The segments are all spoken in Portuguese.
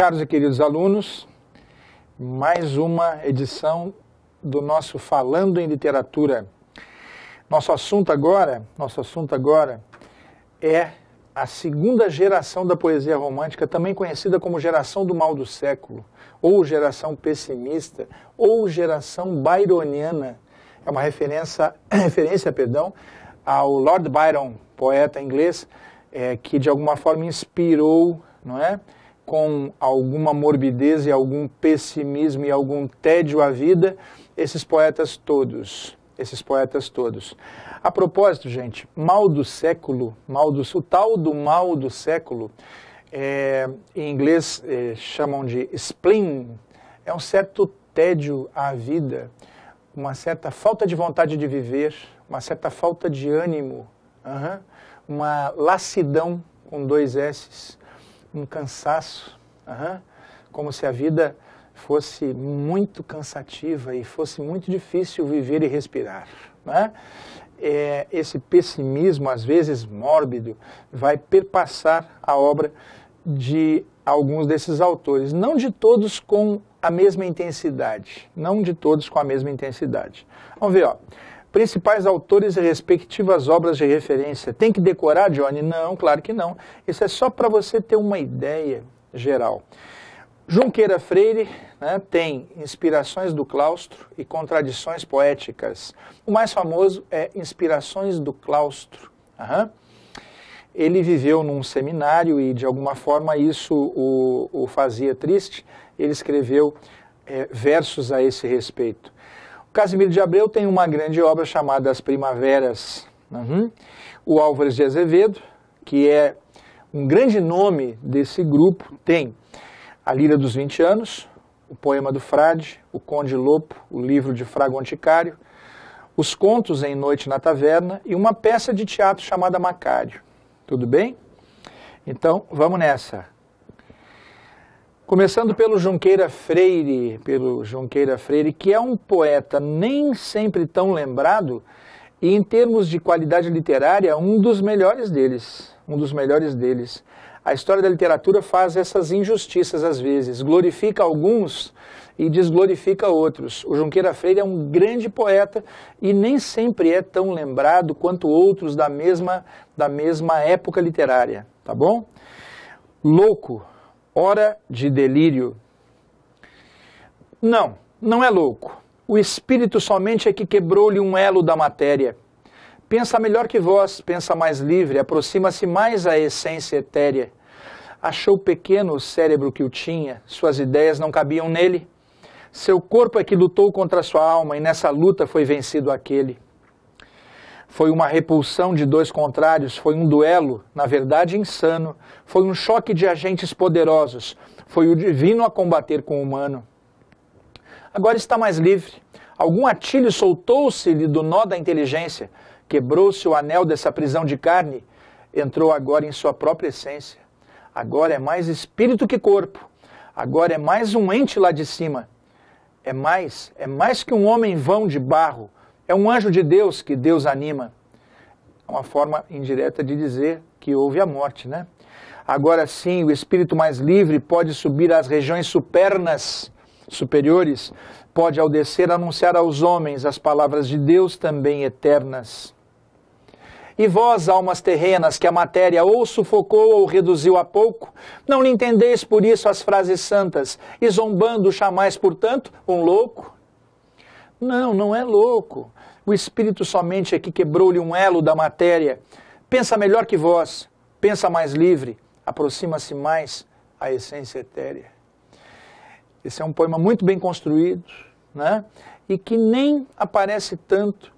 caros e queridos alunos, mais uma edição do nosso Falando em Literatura. Nosso assunto agora, nosso assunto agora é a segunda geração da poesia romântica, também conhecida como geração do mal do século, ou geração pessimista, ou geração byroniana. É uma referência, referência perdão, ao Lord Byron, poeta inglês, é, que de alguma forma inspirou não é, com alguma morbidez e algum pessimismo e algum tédio à vida, esses poetas todos, esses poetas todos. A propósito, gente, mal do século, mal do, o tal do mal do século, é, em inglês é, chamam de spleen, é um certo tédio à vida, uma certa falta de vontade de viver, uma certa falta de ânimo, uma lassidão com dois S's, um cansaço, uhum, como se a vida fosse muito cansativa e fosse muito difícil viver e respirar. Né? É, esse pessimismo, às vezes mórbido, vai perpassar a obra de alguns desses autores, não de todos com a mesma intensidade, não de todos com a mesma intensidade. Vamos ver, ó principais autores e respectivas obras de referência. Tem que decorar, Johnny? Não, claro que não. Isso é só para você ter uma ideia geral. Junqueira Freire né, tem Inspirações do Claustro e Contradições Poéticas. O mais famoso é Inspirações do Claustro. Uhum. Ele viveu num seminário e, de alguma forma, isso o, o fazia triste. Ele escreveu é, versos a esse respeito. Casimiro de Abreu tem uma grande obra chamada As Primaveras. Uhum. O Álvares de Azevedo, que é um grande nome desse grupo, tem A Lira dos 20 Anos, o Poema do Frade, o Conde Lopo, o Livro de Frago Anticário, os contos em Noite na Taverna e uma peça de teatro chamada Macário. Tudo bem? Então, vamos nessa. Começando pelo Junqueira Freire, pelo Junqueira Freire, que é um poeta nem sempre tão lembrado e em termos de qualidade literária, um dos melhores deles, um dos melhores deles. A história da literatura faz essas injustiças às vezes, glorifica alguns e desglorifica outros. O Junqueira Freire é um grande poeta e nem sempre é tão lembrado quanto outros da mesma, da mesma época literária, tá bom? Louco, hora de delírio. Não, não é louco. O espírito somente é que quebrou-lhe um elo da matéria. Pensa melhor que vós, pensa mais livre, aproxima-se mais à essência etérea. Achou pequeno o cérebro que o tinha, suas ideias não cabiam nele. Seu corpo é que lutou contra sua alma, e nessa luta foi vencido aquele foi uma repulsão de dois contrários, foi um duelo, na verdade insano, foi um choque de agentes poderosos, foi o divino a combater com o humano. Agora está mais livre. Algum atilho soltou-se-lhe do nó da inteligência, quebrou-se o anel dessa prisão de carne, entrou agora em sua própria essência. Agora é mais espírito que corpo. Agora é mais um ente lá de cima. É mais, é mais que um homem vão de barro é um anjo de Deus que Deus anima. É uma forma indireta de dizer que houve a morte, né? Agora sim, o espírito mais livre pode subir às regiões supernas, superiores, pode ao descer anunciar aos homens as palavras de Deus também eternas. E vós, almas terrenas, que a matéria ou sufocou ou reduziu a pouco, não lhe entendeis por isso as frases santas, e zombando chamais, portanto, um louco, não, não é louco. O espírito somente é que quebrou-lhe um elo da matéria. Pensa melhor que vós, pensa mais livre, aproxima-se mais à essência etérea. Esse é um poema muito bem construído, né? E que nem aparece tanto,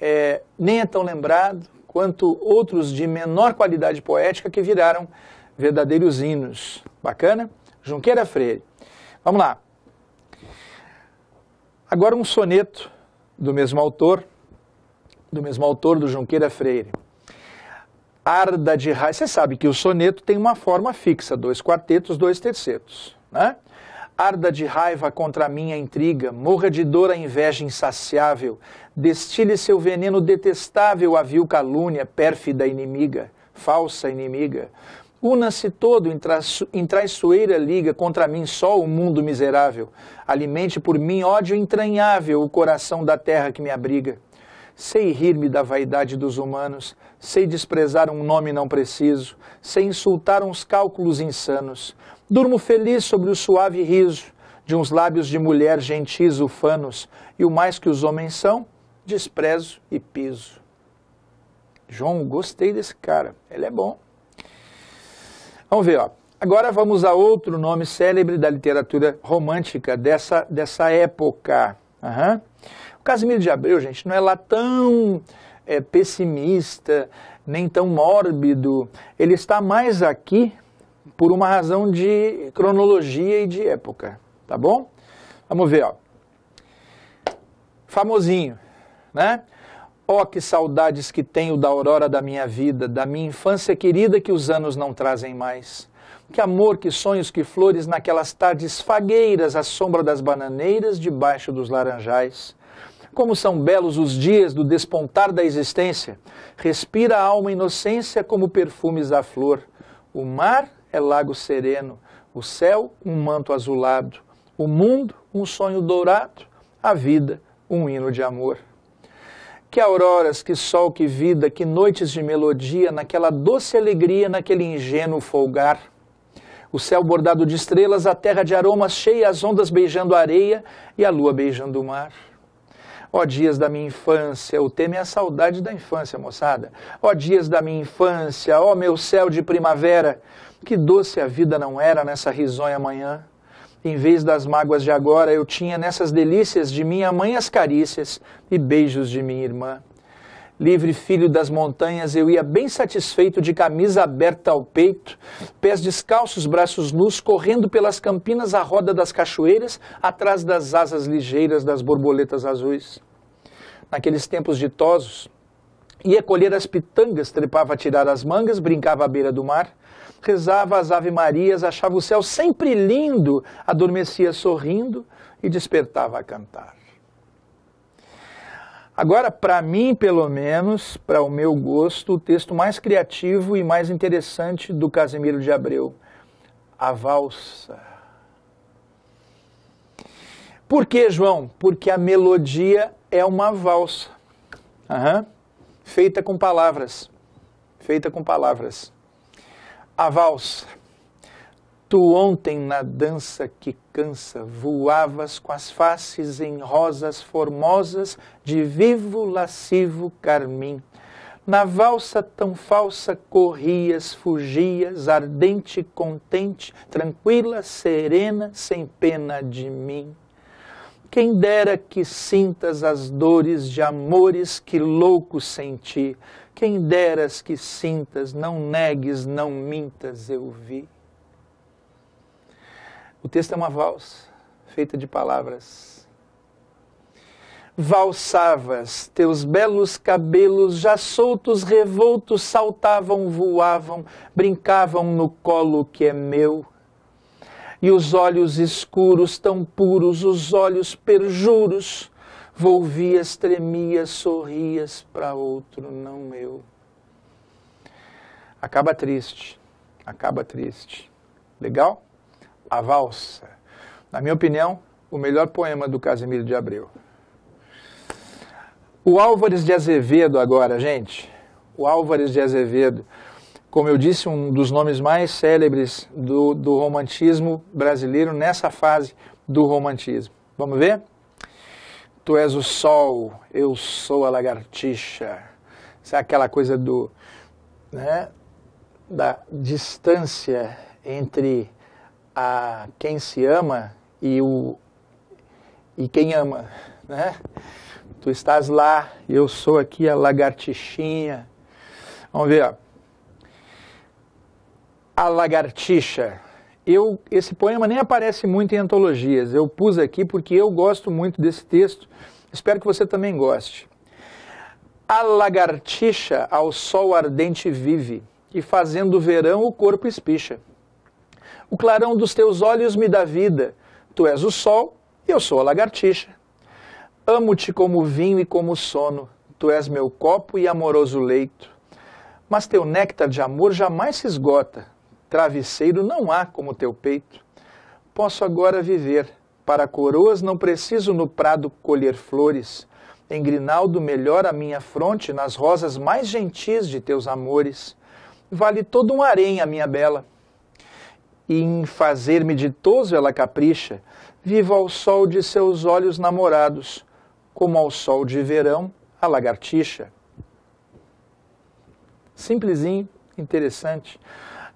é, nem é tão lembrado quanto outros de menor qualidade poética que viraram verdadeiros hinos. Bacana? Junqueira Freire. Vamos lá. Agora um soneto do mesmo autor, do mesmo autor, do Junqueira Freire. Arda de raiva. Você sabe que o soneto tem uma forma fixa, dois quartetos, dois tercetos. Né? Arda de raiva contra a minha intriga, morra de dor a inveja insaciável, destile seu veneno detestável à vil calúnia, pérfida inimiga, falsa inimiga. Una-se todo em, traço, em traiçoeira liga contra mim só o mundo miserável. Alimente por mim ódio entranhável o coração da terra que me abriga. Sei rir-me da vaidade dos humanos, sei desprezar um nome não preciso, sei insultar uns cálculos insanos. Durmo feliz sobre o suave riso de uns lábios de mulher gentis ufanos, e o mais que os homens são, desprezo e piso. João, gostei desse cara, ele é bom. Vamos ver, ó. Agora vamos a outro nome célebre da literatura romântica dessa, dessa época. Uhum. O Casimiro de Abreu, gente, não é lá tão é, pessimista, nem tão mórbido. Ele está mais aqui por uma razão de cronologia e de época, tá bom? Vamos ver, ó. Famosinho, né? Oh, que saudades que tenho da aurora da minha vida, da minha infância querida que os anos não trazem mais. Que amor, que sonhos, que flores naquelas tardes fagueiras à sombra das bananeiras debaixo dos laranjais. Como são belos os dias do despontar da existência. Respira a alma inocência como perfumes da flor. O mar é lago sereno, o céu um manto azulado, o mundo um sonho dourado, a vida um hino de amor. Que auroras, que sol, que vida, que noites de melodia, naquela doce alegria, naquele ingênuo folgar. O céu bordado de estrelas, a terra de aromas cheia, as ondas beijando a areia e a lua beijando o mar. Ó dias da minha infância, o tema é a saudade da infância, moçada. Ó dias da minha infância, ó meu céu de primavera, que doce a vida não era nessa risonha manhã. Em vez das mágoas de agora, eu tinha nessas delícias de minha mãe as carícias e beijos de minha irmã. Livre filho das montanhas, eu ia bem satisfeito, de camisa aberta ao peito, pés descalços, braços nus, correndo pelas campinas à roda das cachoeiras, atrás das asas ligeiras das borboletas azuis. Naqueles tempos ditosos, ia colher as pitangas, trepava a tirar as mangas, brincava à beira do mar, rezava as Ave Marias, achava o céu sempre lindo, adormecia sorrindo e despertava a cantar. Agora, para mim, pelo menos, para o meu gosto, o texto mais criativo e mais interessante do Casimiro de Abreu, a valsa. Por que, João? Porque a melodia é uma valsa, uhum. feita com palavras, feita com palavras. A valsa. Tu ontem na dança que cansa voavas com as faces em rosas formosas de vivo lascivo carmim. Na valsa tão falsa corrias, fugias, ardente, contente, tranquila, serena, sem pena de mim. Quem dera que sintas as dores de amores que louco senti. Quem deras que sintas, não negues, não mintas, eu vi. O texto é uma valsa, feita de palavras. Valsavas, teus belos cabelos já soltos, revoltos, saltavam, voavam, brincavam no colo que é meu e os olhos escuros tão puros, os olhos perjuros, volvias, tremias, sorrias para outro, não eu. Acaba triste, acaba triste. Legal? A valsa. Na minha opinião, o melhor poema do Casimiro de Abreu. O Álvares de Azevedo agora, gente. O Álvares de Azevedo como eu disse, um dos nomes mais célebres do, do romantismo brasileiro nessa fase do romantismo. Vamos ver? Tu és o sol, eu sou a lagartixa. Isso é aquela coisa do, né, da distância entre a quem se ama e o e quem ama, né? Tu estás lá, eu sou aqui a lagartixinha. Vamos ver, ó. A Lagartixa. Eu, esse poema nem aparece muito em antologias. Eu pus aqui porque eu gosto muito desse texto. Espero que você também goste. A lagartixa ao sol ardente vive, e fazendo verão o corpo espicha. O clarão dos teus olhos me dá vida. Tu és o sol e eu sou a lagartixa. Amo-te como vinho e como sono. Tu és meu copo e amoroso leito. Mas teu néctar de amor jamais se esgota travesseiro não há como teu peito. Posso agora viver, para coroas não preciso no prado colher flores. Em grinaldo melhor a minha fronte nas rosas mais gentis de teus amores. Vale todo um harém a minha bela. E em fazer-me ditoso ela capricha, viva ao sol de seus olhos namorados, como ao sol de verão a lagartixa. Simplesinho, interessante.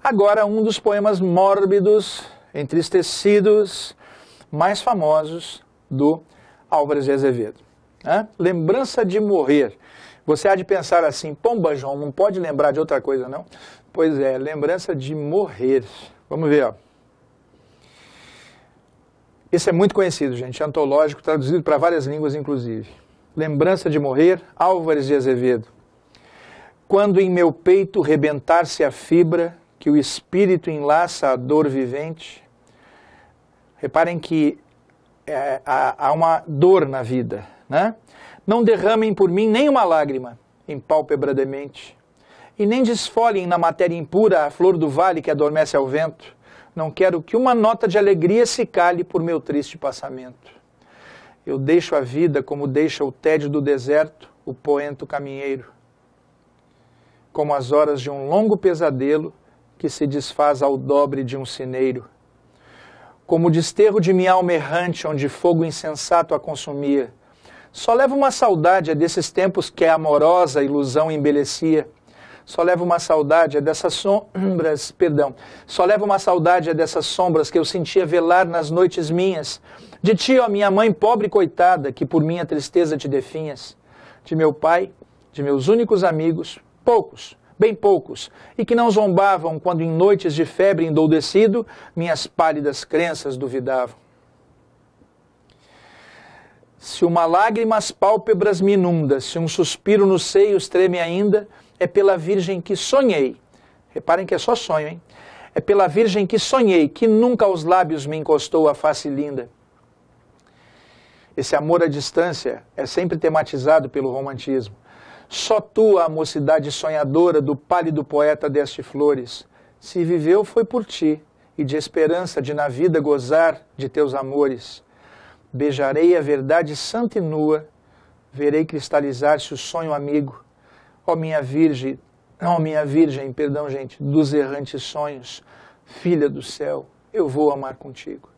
Agora, um dos poemas mórbidos, entristecidos, mais famosos do Álvares de Azevedo. Né? Lembrança de morrer. Você há de pensar assim, pomba, João, não pode lembrar de outra coisa, não? Pois é, lembrança de morrer. Vamos ver, ó. Esse é muito conhecido, gente, antológico, traduzido para várias línguas, inclusive. Lembrança de morrer, Álvares de Azevedo. Quando em meu peito rebentar-se a fibra, que o espírito enlaça a dor vivente. Reparem que é, há, há uma dor na vida, né? Não derramem por mim nenhuma lágrima em pálpebra demente, e nem desfolhem na matéria impura a flor do vale que adormece ao vento. Não quero que uma nota de alegria se cale por meu triste passamento. Eu deixo a vida como deixa o tédio do deserto o poento caminheiro. Como as horas de um longo pesadelo, que se desfaz ao dobre de um sineiro. Como o desterro de minha alma errante, onde fogo insensato a consumia. Só leva uma saudade é desses tempos que a amorosa ilusão embelecia. Só leva uma saudade é dessas sombras, perdão. Só leva uma saudade é dessas sombras que eu sentia velar nas noites minhas. De ti, ó minha mãe pobre coitada, que por minha tristeza te definhas. De meu pai, de meus únicos amigos, poucos bem poucos, e que não zombavam quando em noites de febre endoudecido minhas pálidas crenças duvidavam. Se uma lágrima as pálpebras me inunda, se um suspiro nos seios treme ainda, é pela Virgem que sonhei. Reparem que é só sonho, hein? É pela Virgem que sonhei, que nunca aos lábios me encostou a face linda. Esse amor à distância é sempre tematizado pelo romantismo. Só tu, a mocidade sonhadora do pálido poeta deste flores, se viveu foi por ti, e de esperança de na vida gozar de teus amores. Beijarei a verdade santa e nua, verei cristalizar-se o sonho amigo. Ó minha virgem, ó minha virgem, perdão gente, dos errantes sonhos, filha do céu, eu vou amar contigo.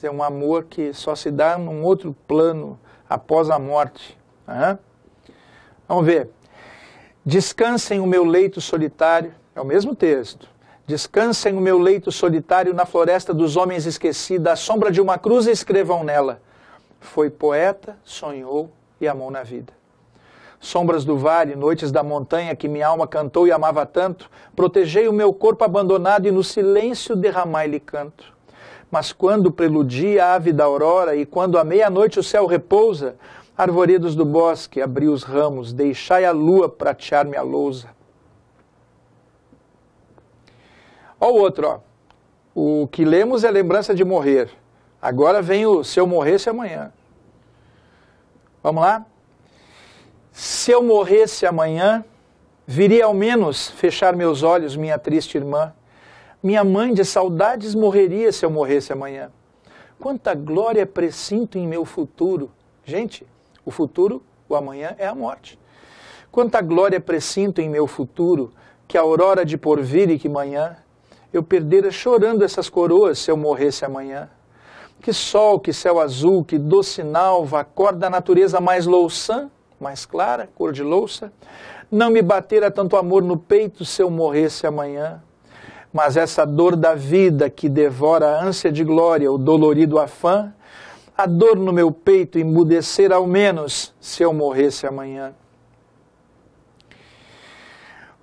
É um amor que só se dá num outro plano após a morte. Uhum. Vamos ver. Descansem o meu leito solitário, é o mesmo texto. Descansem o meu leito solitário na floresta dos homens esquecida, à sombra de uma cruz escrevam nela. Foi poeta, sonhou e amou na vida. Sombras do vale, noites da montanha que minha alma cantou e amava tanto, protegei o meu corpo abandonado e no silêncio derramai-lhe canto. Mas quando preludia a ave da aurora e quando à meia-noite o céu repousa, Arvoredos do bosque, abri os ramos, deixai a lua pratear minha lousa. Ó o outro, ó. O que lemos é lembrança de morrer. Agora vem o se eu morresse amanhã. Vamos lá? Se eu morresse amanhã, viria ao menos fechar meus olhos, minha triste irmã. Minha mãe de saudades morreria se eu morresse amanhã. Quanta glória presinto em meu futuro. Gente, o futuro, o amanhã, é a morte. Quanta glória presinto em meu futuro, que a aurora de porvir e que manhã, eu perdera chorando essas coroas se eu morresse amanhã. Que sol, que céu azul, que doce nalva, cor da natureza mais louçã, mais clara, cor de louça, não me batera tanto amor no peito se eu morresse amanhã. Mas essa dor da vida que devora a ânsia de glória, o dolorido afã, a dor no meu peito emudecer ao menos se eu morresse amanhã.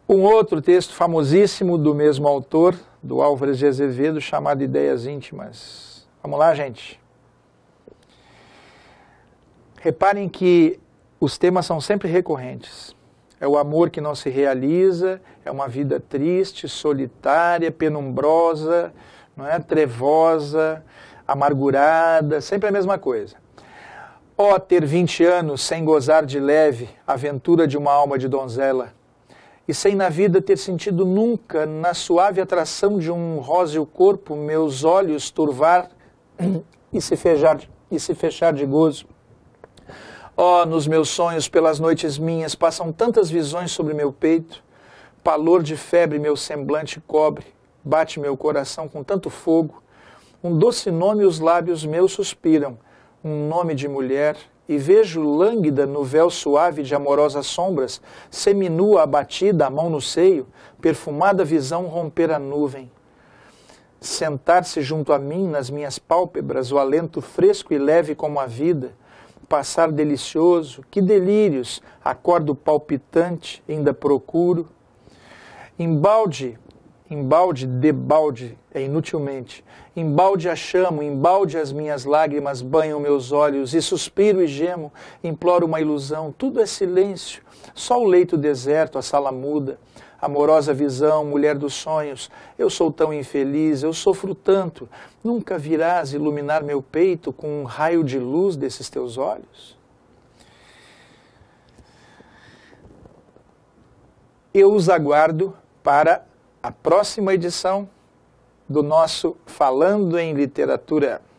Um outro texto famosíssimo do mesmo autor, do Álvares de Azevedo, chamado Ideias Íntimas. Vamos lá, gente. Reparem que os temas são sempre recorrentes. É o amor que não se realiza, é uma vida triste, solitária, penumbrosa, não é trevosa, amargurada, sempre a mesma coisa. Ó, oh, ter 20 anos sem gozar de leve a aventura de uma alma de donzela, e sem na vida ter sentido nunca, na suave atração de um róseo corpo, meus olhos turvar e se, fechar e se fechar de gozo. Ó, oh, nos meus sonhos, pelas noites minhas, passam tantas visões sobre meu peito, palor de febre meu semblante cobre, bate meu coração com tanto fogo, um doce nome os lábios meus suspiram, um nome de mulher, e vejo lânguida no véu suave de amorosas sombras, seminua abatida, a mão no seio, perfumada visão romper a nuvem. Sentar-se junto a mim, nas minhas pálpebras, o alento fresco e leve como a vida, passar delicioso, que delírios, acordo palpitante, ainda procuro. Embalde, Embalde, debalde, é inutilmente. Embalde a chamo, embalde as minhas lágrimas, banham meus olhos, e suspiro e gemo, imploro uma ilusão. Tudo é silêncio, só o leito deserto, a sala muda. Amorosa visão, mulher dos sonhos, eu sou tão infeliz, eu sofro tanto. Nunca virás iluminar meu peito com um raio de luz desses teus olhos? Eu os aguardo para a próxima edição do nosso Falando em Literatura.